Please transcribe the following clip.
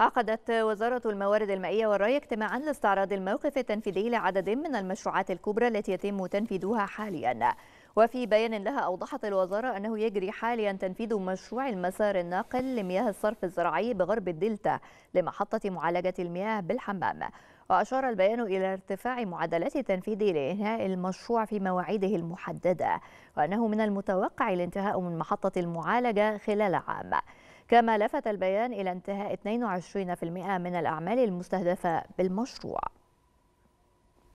عقدت وزارة الموارد المائية والري اجتماعا لاستعراض الموقف التنفيذي لعدد من المشروعات الكبرى التي يتم تنفيذها حاليا وفي بيان لها أوضحت الوزارة أنه يجري حاليا تنفيذ مشروع المسار الناقل لمياه الصرف الزراعي بغرب الدلتا لمحطة معالجة المياه بالحمام وأشار البيان إلى ارتفاع معدلات التنفيذ لإنهاء المشروع في مواعيده المحددة وأنه من المتوقع الانتهاء من محطة المعالجة خلال عام كما لفت البيان إلى انتهاء 22% من الأعمال المستهدفة بالمشروع